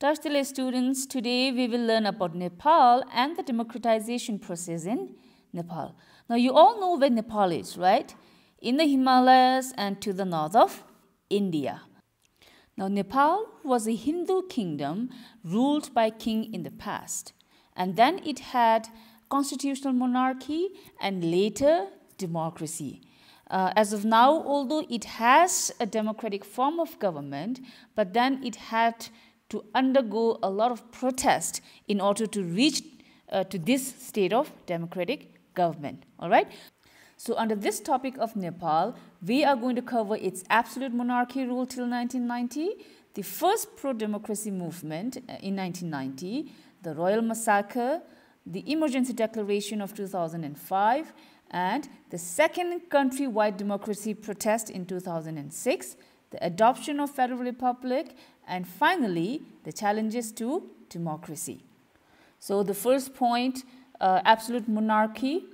Darstele students, today we will learn about Nepal and the democratization process in Nepal. Now you all know where Nepal is, right? In the Himalayas and to the north of India. Now Nepal was a Hindu kingdom ruled by king in the past. And then it had constitutional monarchy and later democracy. Uh, as of now, although it has a democratic form of government, but then it had to undergo a lot of protest in order to reach uh, to this state of democratic government. All right. So under this topic of Nepal, we are going to cover its absolute monarchy rule till 1990, the first pro-democracy movement uh, in 1990, the royal massacre, the emergency declaration of 2005, and the second countrywide democracy protest in 2006, the adoption of federal republic, and finally, the challenges to democracy. So the first point, uh, absolute monarchy.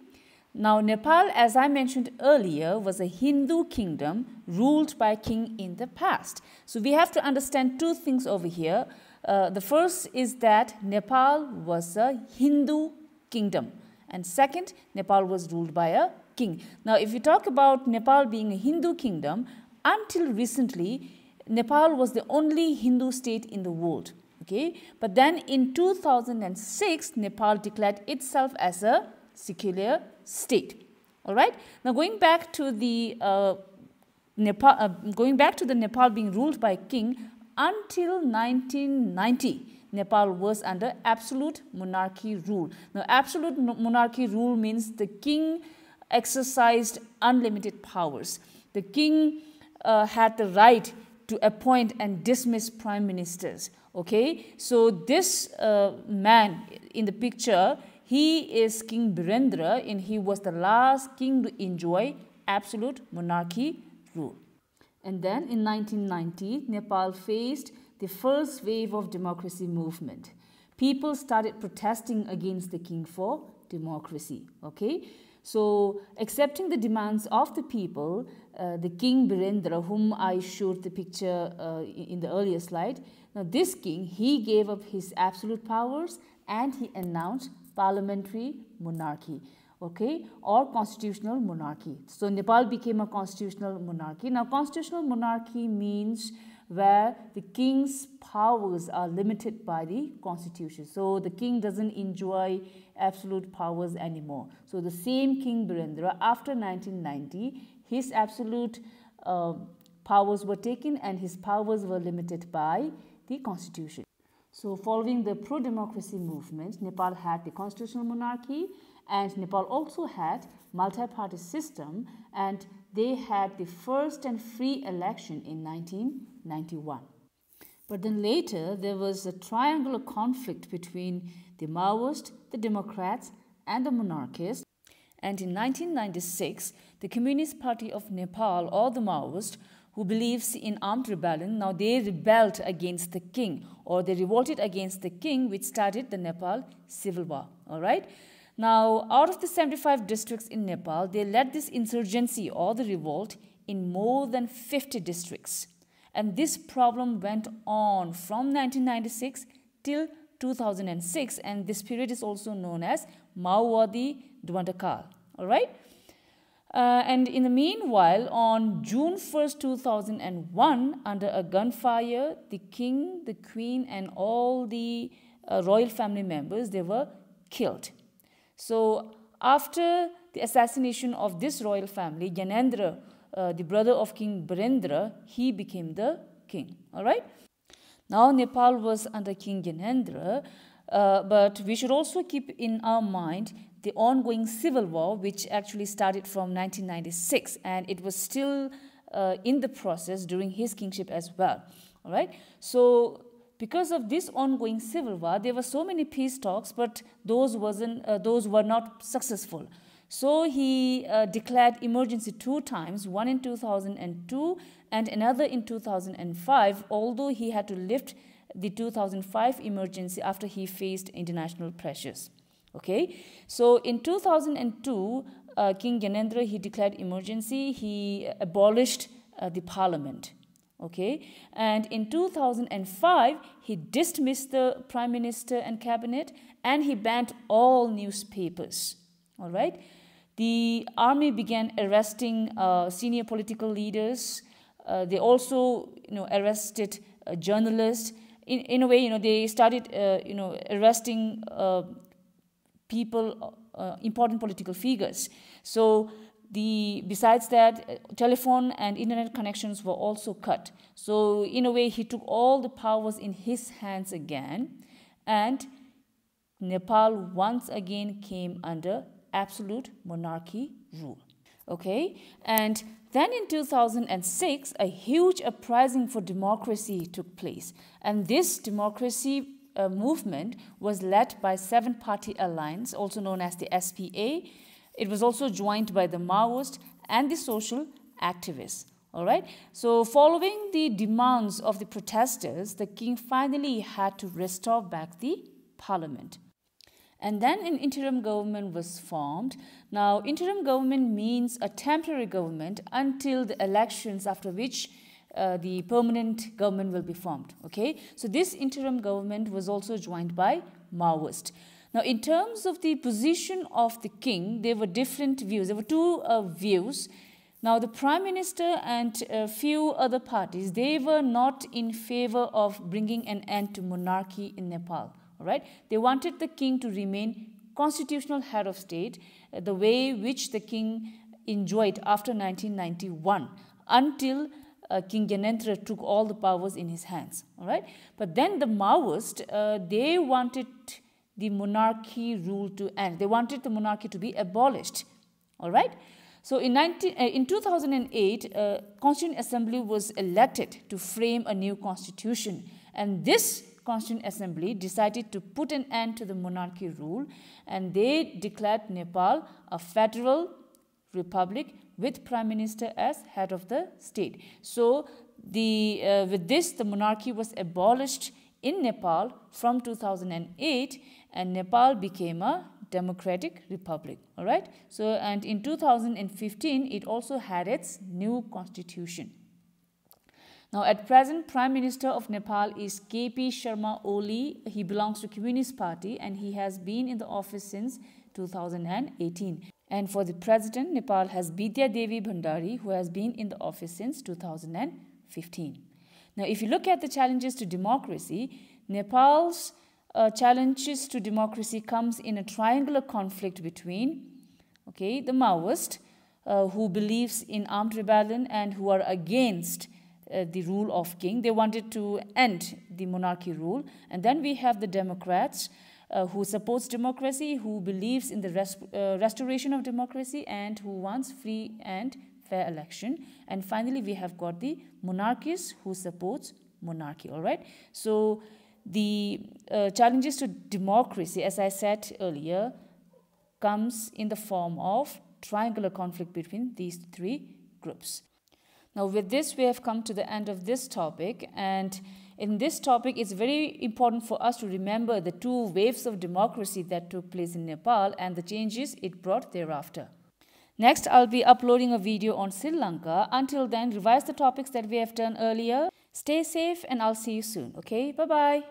Now Nepal, as I mentioned earlier, was a Hindu kingdom ruled by a king in the past. So we have to understand two things over here. Uh, the first is that Nepal was a Hindu kingdom. And second, Nepal was ruled by a king. Now if you talk about Nepal being a Hindu kingdom, until recently, Nepal was the only Hindu state in the world. Okay, but then in 2006, Nepal declared itself as a secular state. All right. Now going back to the uh, Nepal, uh, going back to the Nepal being ruled by king until 1990. Nepal was under absolute monarchy rule. Now, absolute monarchy rule means the king exercised unlimited powers. The king uh, had the right to appoint and dismiss prime ministers. Okay, so this uh, man in the picture, he is King Birendra and he was the last king to enjoy absolute monarchy rule. And then in 1990, Nepal faced the first wave of democracy movement. People started protesting against the king for democracy. Okay, so, accepting the demands of the people, uh, the king Birendra, whom I showed the picture uh, in the earlier slide, now this king, he gave up his absolute powers and he announced parliamentary monarchy okay, or constitutional monarchy. So Nepal became a constitutional monarchy. Now constitutional monarchy means where the king's powers are limited by the constitution. So the king doesn't enjoy absolute powers anymore. So the same King Birendra, after 1990, his absolute uh, powers were taken and his powers were limited by the constitution. So following the pro-democracy movement, Nepal had the constitutional monarchy and Nepal also had multi-party system and they had the first and free election in 1991. But then later, there was a triangular conflict between the Maoists, the Democrats, and the monarchists. And in 1996, the Communist Party of Nepal, or the Maoists, who believes in armed rebellion, now they rebelled against the king, or they revolted against the king, which started the Nepal Civil War. All right? Now, out of the 75 districts in Nepal, they led this insurgency or the revolt in more than 50 districts. And this problem went on from 1996 till 2006 and this period is also known as Maowadi Kal. All right. Uh, and in the meanwhile, on June 1st, 2001, under a gunfire, the king, the queen, and all the uh, royal family members, they were killed. So after the assassination of this royal family, Janendra, uh, the brother of King Birendra, he became the king. All right. Now Nepal was under King Janendra, uh, but we should also keep in our mind the ongoing civil war, which actually started from 1996, and it was still uh, in the process during his kingship as well. All right. So because of this ongoing civil war, there were so many peace talks, but those, wasn't, uh, those were not successful. So he uh, declared emergency two times, one in 2002 and another in 2005, although he had to lift the 2005 emergency after he faced international pressures. Okay, so in 2002, uh, King Gyanendra, he declared emergency, he abolished uh, the parliament okay and in 2005 he dismissed the prime minister and cabinet and he banned all newspapers all right the army began arresting uh, senior political leaders uh, they also you know arrested uh, journalists in, in a way you know they started uh, you know arresting uh, people important political figures so the, besides that, uh, telephone and internet connections were also cut. So in a way, he took all the powers in his hands again. And Nepal once again came under absolute monarchy rule. Okay, and then in 2006, a huge uprising for democracy took place. And this democracy uh, movement was led by Seven Party Alliance, also known as the SPA, it was also joined by the Maoist and the social activists. All right. So, following the demands of the protesters, the king finally had to restore back the parliament. And then an interim government was formed. Now, interim government means a temporary government until the elections, after which uh, the permanent government will be formed. Okay. So, this interim government was also joined by Maoist. Now, in terms of the position of the king, there were different views. There were two uh, views. Now, the prime minister and a few other parties, they were not in favor of bringing an end to monarchy in Nepal. All right, they wanted the king to remain constitutional head of state, uh, the way which the king enjoyed after 1991 until uh, King Gyanendra took all the powers in his hands. All right, but then the Maoists, uh, they wanted the monarchy rule to end. They wanted the monarchy to be abolished. All right. So in, 19, uh, in 2008, uh, Constituent Assembly was elected to frame a new constitution. And this Constituent Assembly decided to put an end to the monarchy rule. And they declared Nepal a federal republic with prime minister as head of the state. So the, uh, with this, the monarchy was abolished in Nepal from 2008 and Nepal became a democratic republic all right so and in 2015 it also had its new constitution now, at present, Prime Minister of Nepal is KP Sharma Oli. He belongs to Communist Party and he has been in the office since 2018. And for the president, Nepal has Bidya Devi Bhandari, who has been in the office since 2015. Now, if you look at the challenges to democracy, Nepal's uh, challenges to democracy comes in a triangular conflict between, okay, the Maoist, uh, who believes in armed rebellion and who are against uh, the rule of king. They wanted to end the monarchy rule. And then we have the Democrats, uh, who supports democracy, who believes in the uh, restoration of democracy, and who wants free and fair election. And finally, we have got the monarchists who supports monarchy, all right? So the uh, challenges to democracy, as I said earlier, comes in the form of triangular conflict between these three groups. Now, with this, we have come to the end of this topic. And in this topic, it's very important for us to remember the two waves of democracy that took place in Nepal and the changes it brought thereafter. Next, I'll be uploading a video on Sri Lanka. Until then, revise the topics that we have done earlier. Stay safe and I'll see you soon. Okay, bye-bye.